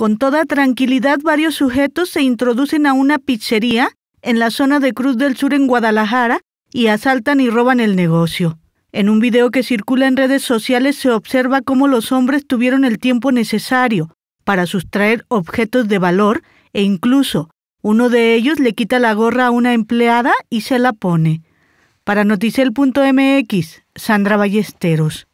Con toda tranquilidad varios sujetos se introducen a una pizzería en la zona de Cruz del Sur en Guadalajara y asaltan y roban el negocio. En un video que circula en redes sociales se observa cómo los hombres tuvieron el tiempo necesario para sustraer objetos de valor e incluso uno de ellos le quita la gorra a una empleada y se la pone. Para noticel.mx, Sandra Ballesteros.